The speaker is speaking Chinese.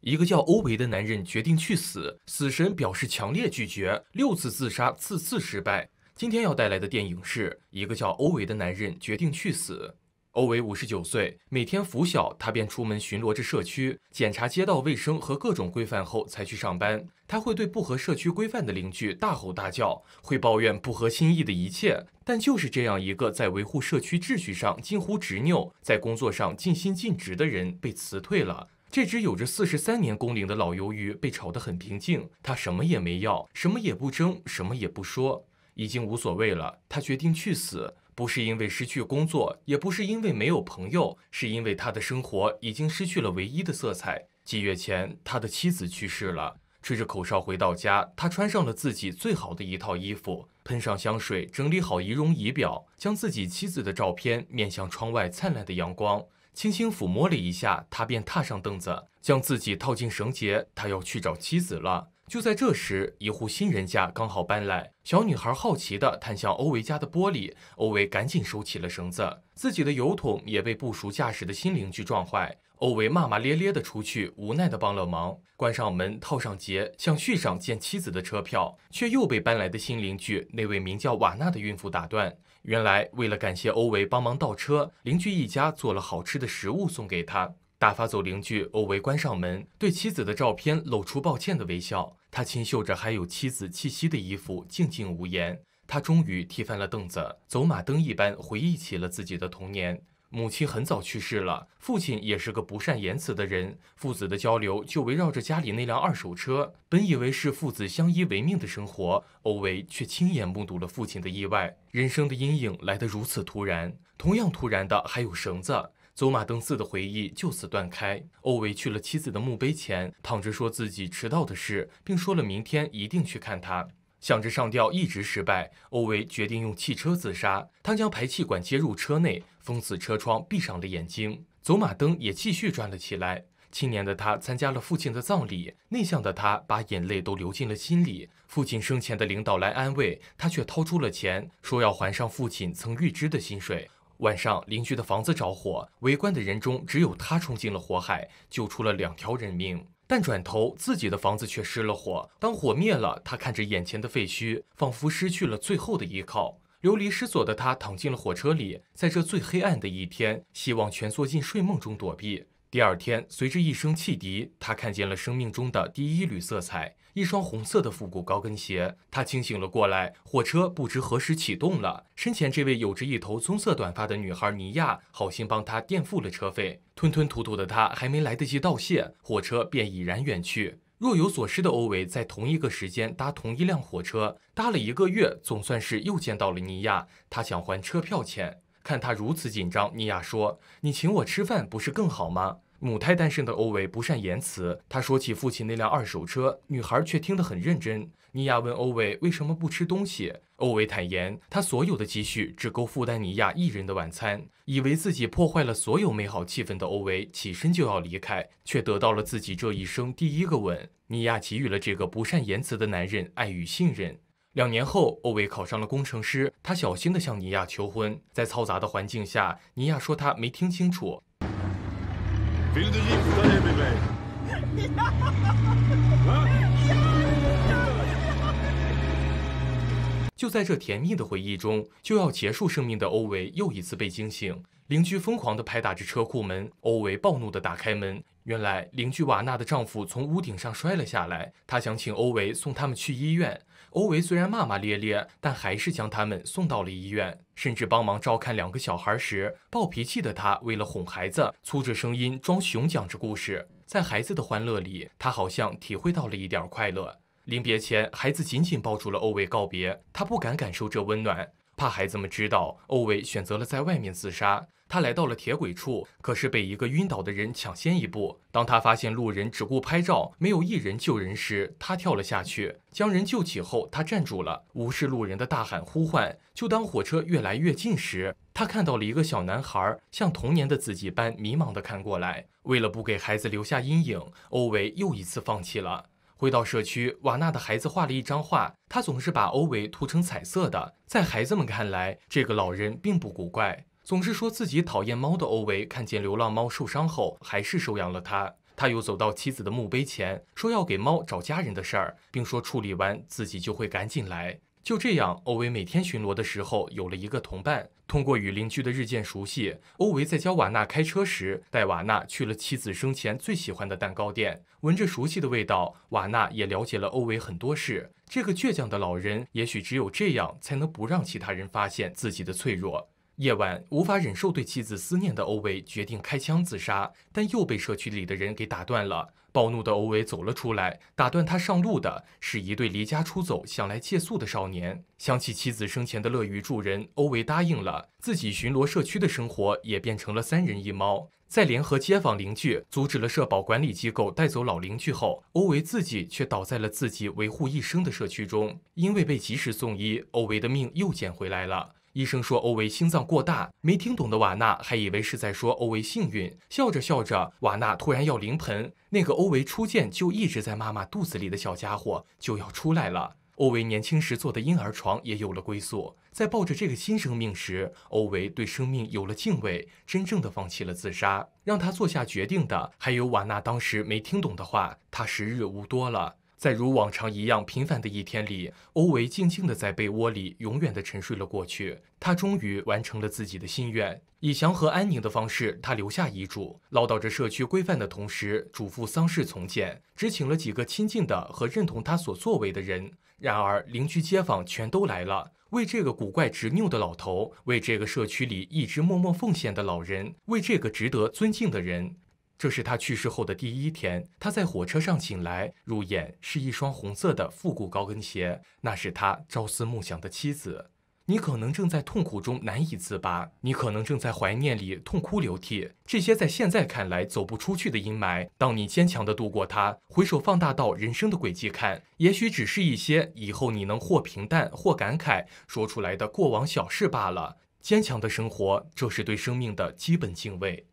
一个叫欧维的男人决定去死，死神表示强烈拒绝。六次自杀，次次失败。今天要带来的电影是一个叫欧维的男人决定去死。欧维五十九岁，每天拂晓，他便出门巡逻至社区，检查街道卫生和各种规范后才去上班。他会对不合社区规范的邻居大吼大叫，会抱怨不合心意的一切。但就是这样一个在维护社区秩序上近乎执拗，在工作上尽心尽职的人，被辞退了。这只有着四十三年工龄的老鱿鱼被炒得很平静，他什么也没要，什么也不争，什么也不说，已经无所谓了。他决定去死，不是因为失去工作，也不是因为没有朋友，是因为他的生活已经失去了唯一的色彩。几月前，他的妻子去世了。吹着口哨回到家，他穿上了自己最好的一套衣服，喷上香水，整理好仪容仪表，将自己妻子的照片面向窗外灿烂的阳光。轻轻抚摸了一下，他便踏上凳子，将自己套进绳结。他要去找妻子了。就在这时，一户新人家刚好搬来，小女孩好奇地探向欧维家的玻璃，欧维赶紧收起了绳子，自己的油桶也被不熟驾驶的新邻居撞坏。欧维骂骂咧咧地出去，无奈地帮了忙，关上门，套上结，想续上见妻子的车票，却又被搬来的新邻居那位名叫瓦娜的孕妇打断。原来，为了感谢欧维帮忙倒车，邻居一家做了好吃的食物送给他。打发走邻居，欧维关上门，对妻子的照片露出抱歉的微笑。他清嗅着还有妻子气息的衣服，静静无言。他终于踢翻了凳子，走马灯一般回忆起了自己的童年。母亲很早去世了，父亲也是个不善言辞的人，父子的交流就围绕着家里那辆二手车。本以为是父子相依为命的生活，欧维却亲眼目睹了父亲的意外，人生的阴影来得如此突然。同样突然的还有绳子，走马灯似的回忆就此断开。欧维去了妻子的墓碑前，躺着说自己迟到的事，并说了明天一定去看他。想着上吊一直失败，欧维决定用汽车自杀。他将排气管接入车内，封死车窗，闭上了眼睛。走马灯也继续转了起来。青年的他参加了父亲的葬礼，内向的他把眼泪都流进了心里。父亲生前的领导来安慰他，却掏出了钱，说要还上父亲曾预支的薪水。晚上，邻居的房子着火，围观的人中只有他冲进了火海，救出了两条人命。但转头，自己的房子却失了火。当火灭了，他看着眼前的废墟，仿佛失去了最后的依靠。流离失所的他躺进了火车里，在这最黑暗的一天，希望蜷缩进睡梦中躲避。第二天，随着一声汽笛，他看见了生命中的第一缕色彩——一双红色的复古高跟鞋。他清醒了过来，火车不知何时启动了。身前这位有着一头棕色短发的女孩尼亚，好心帮他垫付了车费。吞吞吐吐的他还没来得及道谢，火车便已然远去。若有所失的欧维在同一个时间搭同一辆火车，搭了一个月，总算是又见到了尼亚。他想还车票钱。看他如此紧张，尼亚说：“你请我吃饭不是更好吗？”母胎单身的欧维不善言辞，他说起父亲那辆二手车，女孩却听得很认真。尼亚问欧维为什么不吃东西，欧维坦言他所有的积蓄只够负担尼亚一人的晚餐。以为自己破坏了所有美好气氛的欧维起身就要离开，却得到了自己这一生第一个吻。尼亚给予了这个不善言辞的男人爱与信任。两年后，欧维考上了工程师。他小心地向尼亚求婚，在嘈杂的环境下，尼亚说他没听清楚。就在这甜蜜的回忆中，就要结束生命的欧维又一次被惊醒，邻居疯狂地拍打着车库门，欧维暴怒地打开门。原来邻居瓦娜的丈夫从屋顶上摔了下来，他想请欧维送他们去医院。欧维虽然骂骂咧咧，但还是将他们送到了医院，甚至帮忙照看两个小孩时，暴脾气的他为了哄孩子，粗着声音装熊讲着故事，在孩子的欢乐里，他好像体会到了一点快乐。临别前，孩子紧紧抱住了欧维告别，他不敢感受这温暖，怕孩子们知道欧维选择了在外面自杀。他来到了铁轨处，可是被一个晕倒的人抢先一步。当他发现路人只顾拍照，没有一人救人时，他跳了下去，将人救起后，他站住了，无视路人的大喊呼唤。就当火车越来越近时，他看到了一个小男孩，像童年的自己般迷茫的看过来。为了不给孩子留下阴影，欧维又一次放弃了。回到社区，瓦纳的孩子画了一张画，他总是把欧维涂成彩色的。在孩子们看来，这个老人并不古怪。总是说自己讨厌猫的欧维看见流浪猫受伤后，还是收养了它。他又走到妻子的墓碑前，说要给猫找家人的事儿，并说处理完自己就会赶紧来。就这样，欧维每天巡逻的时候有了一个同伴。通过与邻居的日渐熟悉，欧维在教瓦纳开车时，带瓦纳去了妻子生前最喜欢的蛋糕店，闻着熟悉的味道，瓦纳也了解了欧维很多事。这个倔强的老人，也许只有这样才能不让其他人发现自己的脆弱。夜晚无法忍受对妻子思念的欧维决定开枪自杀，但又被社区里的人给打断了。暴怒的欧维走了出来，打断他上路的是一对离家出走想来借宿的少年。想起妻子生前的乐于助人，欧维答应了。自己巡逻社区的生活也变成了三人一猫。在联合街坊邻居阻止了社保管理机构带走老邻居后，欧维自己却倒在了自己维护一生的社区中。因为被及时送医，欧维的命又捡回来了。医生说欧维心脏过大，没听懂的瓦纳还以为是在说欧维幸运。笑着笑着，瓦纳突然要临盆，那个欧维初见就一直在妈妈肚子里的小家伙就要出来了。欧维年轻时坐的婴儿床也有了归宿。在抱着这个新生命时，欧维对生命有了敬畏，真正的放弃了自杀。让他做下决定的，还有瓦纳当时没听懂的话，他时日无多了。在如往常一样平凡的一天里，欧维静静地在被窝里永远地沉睡了过去。他终于完成了自己的心愿，以祥和安宁的方式，他留下遗嘱，唠叨着社区规范的同时，嘱咐丧事从简，只请了几个亲近的和认同他所作为的人。然而，邻居街坊全都来了，为这个古怪执拗的老头，为这个社区里一直默默奉献的老人，为这个值得尊敬的人。这是他去世后的第一天，他在火车上醒来，入眼是一双红色的复古高跟鞋，那是他朝思暮想的妻子。你可能正在痛苦中难以自拔，你可能正在怀念里痛哭流涕，这些在现在看来走不出去的阴霾，当你坚强地度过它，回首放大到人生的轨迹看，也许只是一些以后你能或平淡或感慨说出来的过往小事罢了。坚强的生活，这是对生命的基本敬畏。